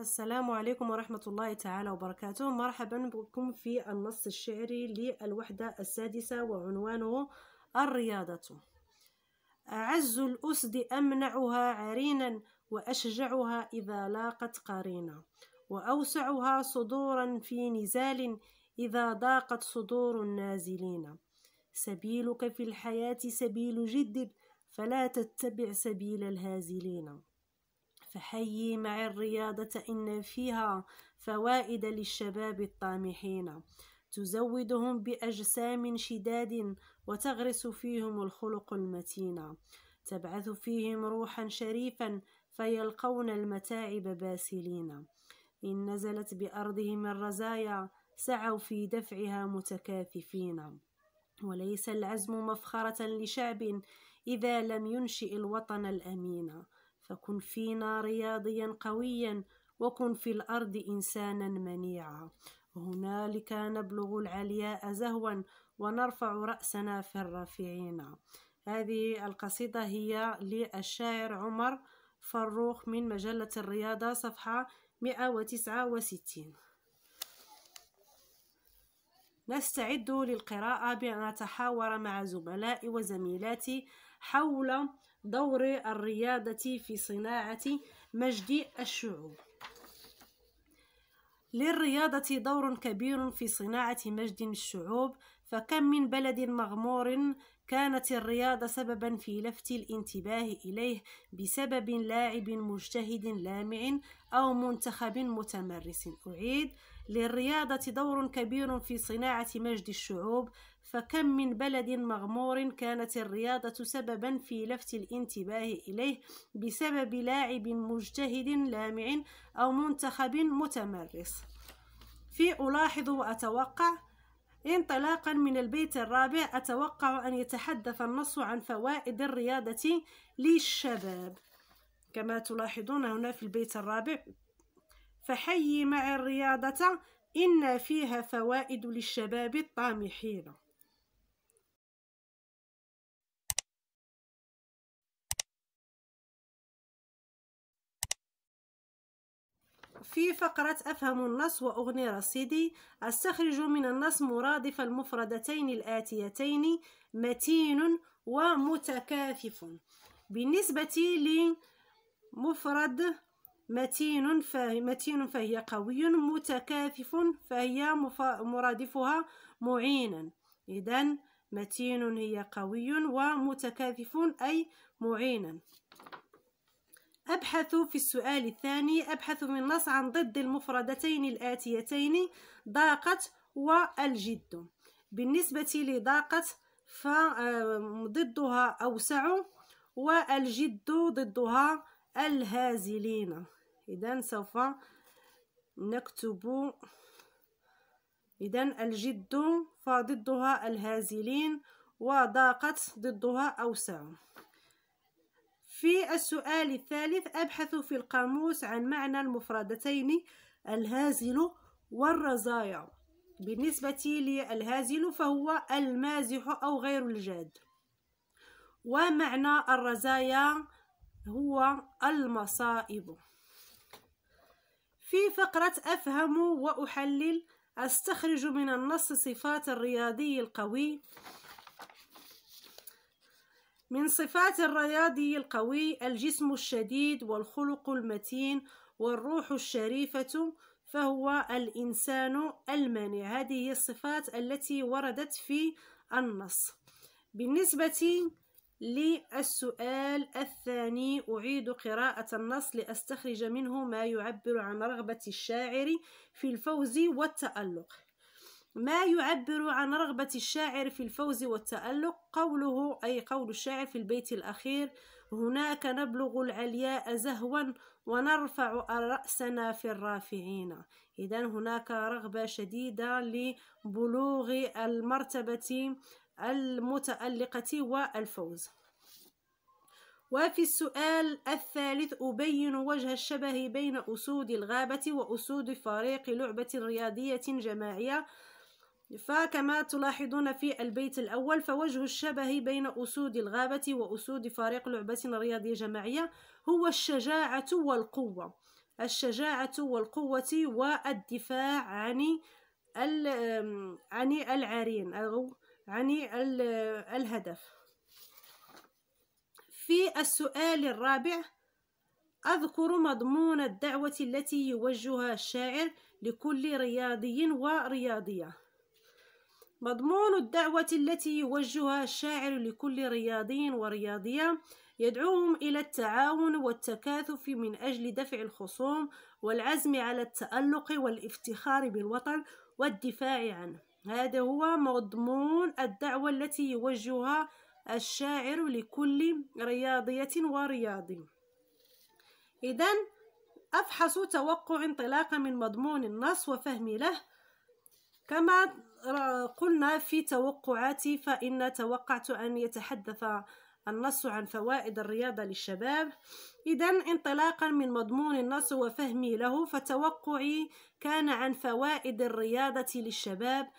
السلام عليكم ورحمة الله تعالى وبركاته مرحبا بكم في النص الشعري للوحدة السادسة وعنوانه الرياضة أعز الأسد أمنعها عرينا وأشجعها إذا لاقت قرينا وأوسعها صدورا في نزال إذا ضاقت صدور النازلين سبيلك في الحياة سبيل جد فلا تتبع سبيل الهازلين فحيي معي الرياضة إن فيها فوائد للشباب الطامحين تزودهم بأجسام شداد وتغرس فيهم الخلق المتين تبعث فيهم روحا شريفا فيلقون المتاعب باسلين إن نزلت بأرضهم الرزايا سعوا في دفعها متكاثفين وليس العزم مفخرة لشعب إذا لم ينشئ الوطن الأمين فكن فينا رياضيا قويا وكن في الأرض إنسانا منيعا هنالك نبلغ العلياء زهوا ونرفع رأسنا في الرافعين هذه القصيدة هي للشاعر عمر فروخ من مجلة الرياضة صفحة 169 نستعد للقراءة بأن نتحاور مع زملائي وزميلاتي حول دور الرياضة في صناعة مجد الشعوب للرياضة دور كبير في صناعة مجد الشعوب فكم من بلد مغمور كانت الرياضة سببا في لفت الانتباه إليه بسبب لاعب مجتهد لامع أو منتخب متمرس أعيد للرياضة دور كبير في صناعة مجد الشعوب فكم من بلد مغمور كانت الرياضة سببا في لفت الانتباه إليه بسبب لاعب مجتهد لامع أو منتخب متمرس في ألاحظ وأتوقع انطلاقا من البيت الرابع أتوقع أن يتحدث النص عن فوائد الرياضة للشباب كما تلاحظون هنا في البيت الرابع فحيي مع الرياضة إن فيها فوائد للشباب الطامحين في فقرة أفهم النص وأغني رصيدي أستخرج من النص مرادف المفردتين الآتيتين متين ومتكاثف بالنسبة لمفرد متين فهي, متين فهي قوي متكاثف فهي مرادفها معينا إذا متين هي قوي ومتكاثف أي معينا أبحث في السؤال الثاني أبحث من نص عن ضد المفردتين الآتيتين ضاقت والجد بالنسبة لضاقت فضدها آه، أوسع والجد ضدها الهازلين إذا سوف نكتب إذا الجد فضدها الهازلين وضاقت ضدها أوسع في السؤال الثالث أبحث في القاموس عن معنى المفردتين الهازل والرزايا بالنسبة للهازل فهو المازح أو غير الجاد ومعنى الرزايا هو المصائب في فقرة أفهم وأحلل أستخرج من النص صفات الرياضي القوي من صفات الرياضي القوي الجسم الشديد والخلق المتين والروح الشريفة فهو الإنسان المانع هذه الصفات التي وردت في النص بالنسبة للسؤال الثاني أعيد قراءة النص لأستخرج منه ما يعبر عن رغبة الشاعر في الفوز والتألق ما يعبر عن رغبة الشاعر في الفوز والتألق قوله أي قول الشاعر في البيت الأخير هناك نبلغ العلياء زهوا ونرفع رأسنا في الرافعين إذا هناك رغبة شديدة لبلوغ المرتبة المتألقة والفوز وفي السؤال الثالث أبين وجه الشبه بين أسود الغابة وأسود فريق لعبة رياضية جماعية فكما تلاحظون في البيت الأول فوجه الشبه بين أسود الغابة وأسود فريق لعبة رياضية جماعية هو الشجاعة والقوة الشجاعة والقوة والدفاع عن عن العارين أو عن الهدف في السؤال الرابع أذكر مضمون الدعوة التي يوجهها الشاعر لكل رياضي ورياضية مضمون الدعوة التي يوجهها الشاعر لكل رياضي ورياضية يدعوهم إلى التعاون والتكاثف من أجل دفع الخصوم والعزم على التألق والافتخار بالوطن والدفاع عنه هذا هو مضمون الدعوة التي يوجهها الشاعر لكل رياضية ورياضي إذا أفحص توقع انطلاقا من مضمون النص وفهم له كما قلنا في توقعاتي فإن توقعت أن يتحدث النص عن فوائد الرياضة للشباب إذا انطلاقا من مضمون النص وفهمي له فتوقعي كان عن فوائد الرياضة للشباب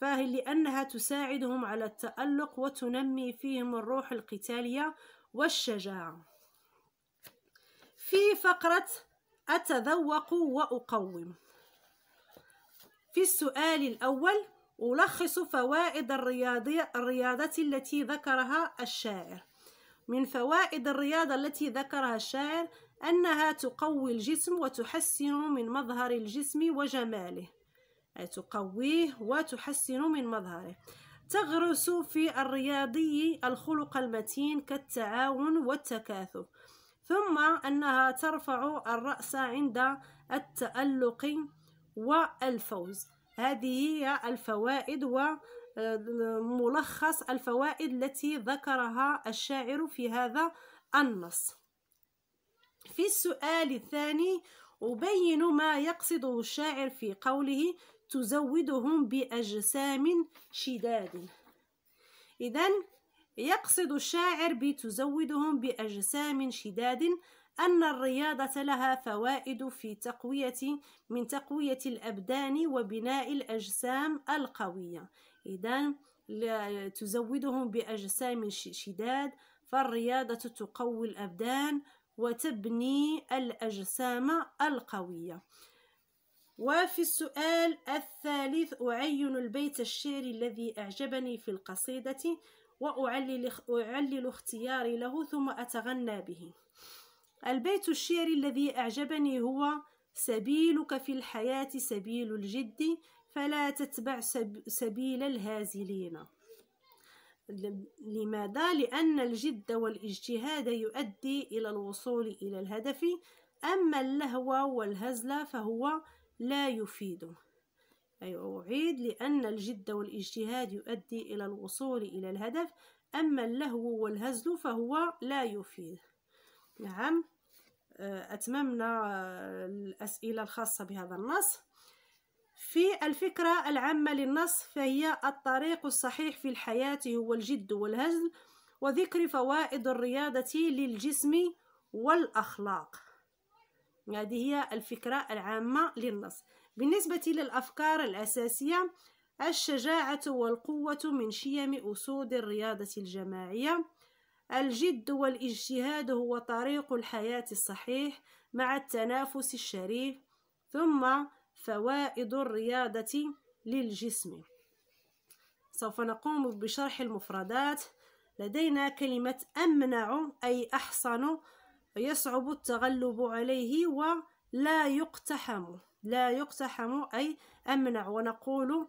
فهي لأنها تساعدهم على التألق وتنمي فيهم الروح القتالية والشجاعة في فقرة أتذوق وأقوم في السؤال الأول ألخص فوائد الرياضة التي ذكرها الشاعر من فوائد الرياضة التي ذكرها الشاعر أنها تقوي الجسم وتحسن من مظهر الجسم وجماله أي تقويه وتحسن من مظهره تغرس في الرياضي الخلق المتين كالتعاون والتكاثف ثم أنها ترفع الرأس عند التألق والفوز هذه هي الفوائد و ملخص الفوائد التي ذكرها الشاعر في هذا النص في السؤال الثاني أبين ما يقصده الشاعر في قوله تزودهم بأجسام شداد إذا يقصد الشاعر بتزودهم بأجسام شداد أن الرياضة لها فوائد في تقوية من تقوية الأبدان وبناء الأجسام القوية إذا تزودهم بأجسام شداد فالرياضة تقوي الأبدان وتبني الأجسام القوية وفي السؤال الثالث أعين البيت الشعري الذي أعجبني في القصيدة وأعلل, أعلل اختياري له ثم أتغنى به البيت الشعري الذي أعجبني هو سبيلك في الحياة سبيل الجد فلا تتبع سبيل الهازلين لماذا؟ لأن الجد والاجتهاد يؤدي إلى الوصول إلى الهدف أما اللهو والهزل فهو لا يفيد أي أعيد لأن الجد والاجتهاد يؤدي إلى الوصول إلى الهدف أما اللهو والهزل فهو لا يفيد نعم أتممنا الأسئلة الخاصة بهذا النص في الفكرة العامة للنص فهي الطريق الصحيح في الحياة هو الجد والهزل وذكر فوائد الرياضة للجسم والأخلاق هذه هي الفكرة العامة للنص بالنسبة للأفكار الأساسية الشجاعة والقوة من شيم أسود الرياضة الجماعية الجد والاجتهاد هو طريق الحياة الصحيح مع التنافس الشريف ثم فوائد الرياضة للجسم سوف نقوم بشرح المفردات لدينا كلمة أمنع أي أحصن يصعب التغلب عليه ولا يقتحم لا يقتحم أي أمنع ونقول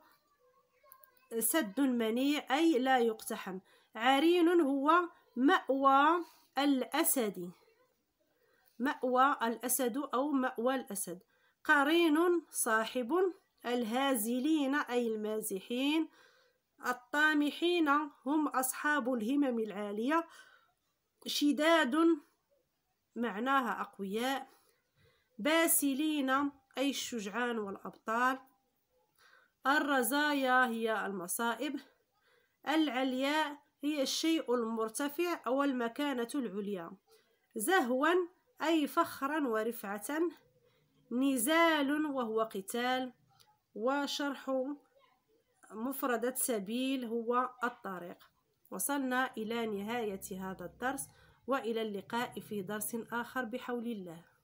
سد منيع أي لا يقتحم عرين هو مأوى الأسد مأوى الأسد أو مأوى الأسد قرين صاحب الهازلين أي المازحين الطامحين هم أصحاب الهمم العالية شداد معناها أقوياء باسلين أي الشجعان والأبطال الرزايا هي المصائب العلياء هي الشيء المرتفع أو المكانة العليا زهوا أي فخرا ورفعة نزال وهو قتال وشرح مفردة سبيل هو الطريق وصلنا إلى نهاية هذا الدرس وإلى اللقاء في درس آخر بحول الله